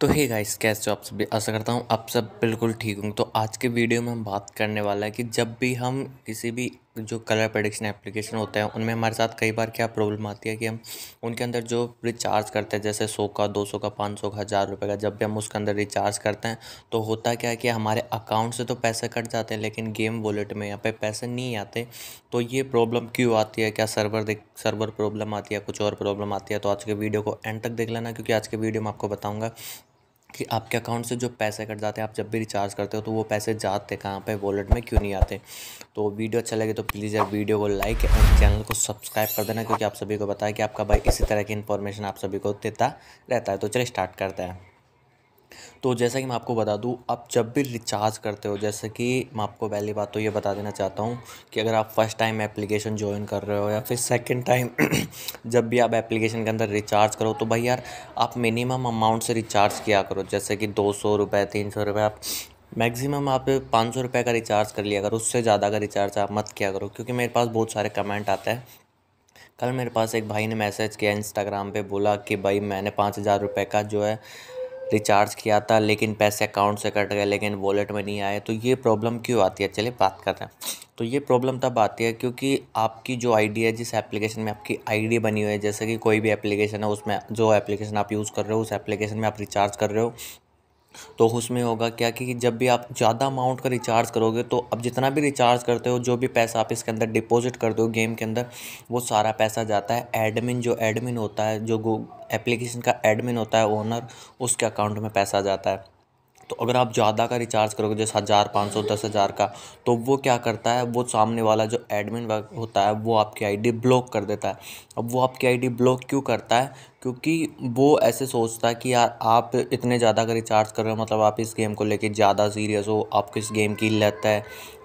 तो hey guys कैसे आप सभी आशा करता हूँ आप सब बिल्कुल ठीक होंगे तो आज के वीडियो में हम बात करने वाला है कि जब भी हम किसी भी जो कलर प्रडिक्शन एप्लीकेशन होता है उनमें हमारे साथ कई बार क्या प्रॉब्लम आती है कि हम उनके अंदर जो रिचार्ज करते हैं जैसे सौ का दो सौ का पाँच सौ का हज़ार रुपये का जब भी हम उसके अंदर रिचार्ज करते हैं तो होता क्या है कि हमारे अकाउंट से तो पैसे कट जाते हैं लेकिन गेम वॉलेट में यहाँ पे पैसे नहीं आते तो ये प्रॉब्लम क्यों आती है क्या सर्वर देख सर्वर प्रॉब्लम आती है कुछ और प्रॉब्लम आती है तो आज के वीडियो को एंड तक देख लेना क्योंकि आज के वीडियो में आपको बताऊँगा कि आपके अकाउंट से जो पैसे कट जाते हैं आप जब भी रिचार्ज करते हो तो वो पैसे जाते कहाँ पे वॉलेट में क्यों नहीं आते तो वीडियो अच्छा लगे तो प्लीज़ यार वीडियो को लाइक और चैनल को सब्सक्राइब कर देना क्योंकि आप सभी को बताया कि आपका भाई इसी तरह की इन्फॉर्मेशन आप सभी को देता रहता है तो चलिए स्टार्ट करते हैं तो जैसा कि मैं आपको बता दूं आप जब भी रिचार्ज करते हो जैसे कि मैं आपको पहली बात तो ये बता देना चाहता हूँ कि अगर आप फर्स्ट टाइम एप्लीकेशन ज्वाइन कर रहे हो या फिर सेकंड टाइम जब भी आप एप्लीकेशन के अंदर रिचार्ज करो तो भाई यार आप मिनिमम अमाउंट से रिचार्ज किया करो जैसे कि दो सौ रुपये तीन सौ रुपये आप मैक्सिमम आप पाँच सौ रुपये का रिचार्ज कर लिया करो उससे ज़्यादा का रिचार्ज आप मत किया करो क्योंकि मेरे पास बहुत सारे कमेंट आते हैं कल मेरे पास एक भाई ने मैसेज किया इंस्टाग्राम पे बोला कि भाई मैंने पाँच हज़ार रुपये का जो है रिचार्ज किया था लेकिन पैसे अकाउंट से कट गए लेकिन वॉलेट में नहीं आए तो ये प्रॉब्लम क्यों आती है चलिए बात करते हैं तो ये प्रॉब्लम तब आती है क्योंकि आपकी जो आईडी है जिस एप्लीकेशन में आपकी आईडी बनी हुई है जैसे कि कोई भी एप्लीकेशन है उसमें जो एप्लीकेशन आप यूज़ कर रहे हो उस एप्लीकेशन में आप रिचार्ज कर रहे हो तो उसमें होगा क्या कि जब भी आप ज़्यादा अमाउंट का रिचार्ज करोगे तो अब जितना भी रिचार्ज करते हो जो भी पैसा आप इसके अंदर डिपॉजिट करते हो गेम के अंदर वो सारा पैसा जाता है एडमिन जो एडमिन होता है जो एप्लीकेशन का एडमिन होता है ओनर उसके अकाउंट में पैसा जाता है तो अगर आप ज़्यादा का रिचार्ज करोगे जैसे हज़ार पाँच सौ दस हज़ार का तो वो क्या करता है वो सामने वाला जो एडमिन होता है वो आपकी आईडी ब्लॉक कर देता है अब वो आपकी आईडी ब्लॉक क्यों करता है क्योंकि वो ऐसे सोचता है कि यार आप इतने ज़्यादा का रिचार्ज कर रहे हो मतलब आप इस गेम को लेके ज़्यादा सीरियस हो आपको इस गेम की लत है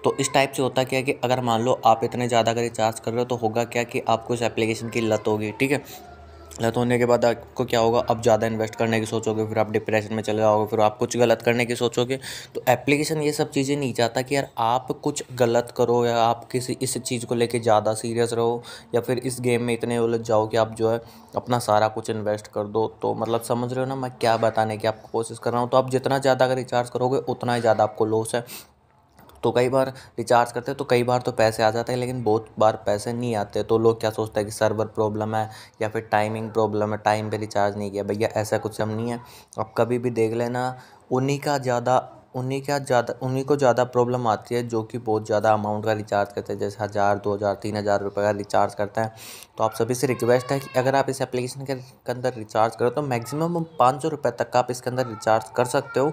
तो इस टाइप से होता क्या है कि अगर मान लो आप इतने ज़्यादा का रिचार्ज कर रहे हो तो होगा क्या कि आपको इस एप्लीकेशन की लत होगी ठीक है लत होने के बाद आपको क्या होगा आप ज़्यादा इन्वेस्ट करने की सोचोगे फिर आप डिप्रेशन में चले जाओगे फिर आप कुछ गलत करने की सोचोगे तो एप्लीकेशन ये सब चीज़ें नहीं चाहता कि यार आप कुछ गलत करो या आप किसी इस चीज़ को लेके ज़्यादा सीरियस रहो या फिर इस गेम में इतने उलझ जाओ कि आप जो है अपना सारा कुछ इन्वेस्ट कर दो तो मतलब समझ रहे हो ना मैं क्या बताने की आपको कोशिश कर रहा हूँ तो आप जितना ज़्यादा अगर रिचार्ज करोगे उतना ही ज़्यादा आपको लॉस है तो कई बार रिचार्ज करते हैं तो कई बार तो पैसे आ जाते हैं लेकिन बहुत बार पैसे नहीं आते तो लोग क्या सोचते हैं कि सर्वर प्रॉब्लम है या फिर टाइमिंग प्रॉब्लम है टाइम पे रिचार्ज नहीं किया भैया ऐसा कुछ हम नहीं है आप कभी भी देख लेना उन्हीं का ज़्यादा उन्हीं का ज़्यादा उन्हीं को ज़्यादा प्रॉब्लम आती है जो कि बहुत ज़्यादा अमाउंट का रिचार्ज करते हैं जैसे हज़ार दो हज़ार तीन हज़ार रुपये का रिचार्ज करते हैं तो आप सभी से रिक्वेस्ट है कि अगर आप इस एप्लीकेशन के अंदर रिचार्ज करो तो मैक्सिमम पाँच सौ रुपये तक का आप इसके अंदर रिचार्ज कर सकते हो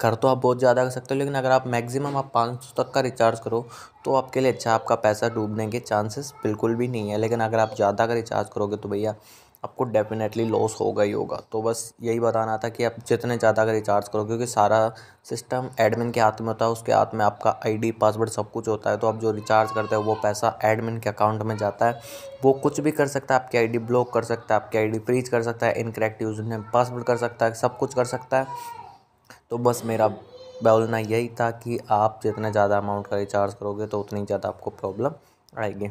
कर तो आप बहुत ज़्यादा कर सकते हो लेकिन अगर आप मैक्सिमम आप पाँच सौ तक का रिचार्ज करो तो आपके लिए अच्छा आपका पैसा डूबने के चांसेस बिल्कुल भी नहीं है लेकिन अगर आप ज़्यादा का रिचार्ज करोगे तो भैया आपको डेफिनेटली लॉस होगा ही होगा तो बस यही बताना था कि आप जितने ज़्यादा का रिचार्ज करो क्योंकि सारा सिस्टम एडमिन के हाथ में होता है उसके हाथ में आपका आईडी पासवर्ड सब कुछ होता है तो आप जो रिचार्ज करते हो वो पैसा एडमिन के अकाउंट में जाता है वो कुछ भी कर सकता है आपकी आईडी ब्लॉक कर सकता है आपकी आईडी फ्रीज कर सकता है इनकरेक्ट यूज़ पासवर्ड कर सकता है सब कुछ कर सकता है तो बस मेरा बोलना यही था कि आप जितना ज़्यादा अमाउंट का रिचार्ज करोगे तो उतनी ज़्यादा आपको प्रॉब्लम आएगी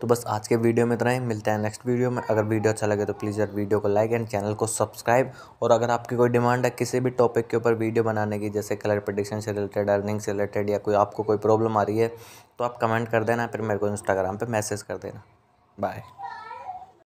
तो बस आज के वीडियो में इतना ही मिलते हैं नेक्स्ट वीडियो में अगर वीडियो अच्छा लगे तो प्लीज़ यार वीडियो को लाइक एंड चैनल को सब्सक्राइब और अगर आपकी कोई डिमांड है किसी भी टॉपिक के ऊपर वीडियो बनाने की जैसे कलर प्रडिक्शन से रिलेटेड अर्निंग से रिलेटेड या कोई आपको कोई प्रॉब्लम आ रही है तो आप कमेंट कर देना फिर मेरे को इंस्टाग्राम पर मैसेज कर देना बाय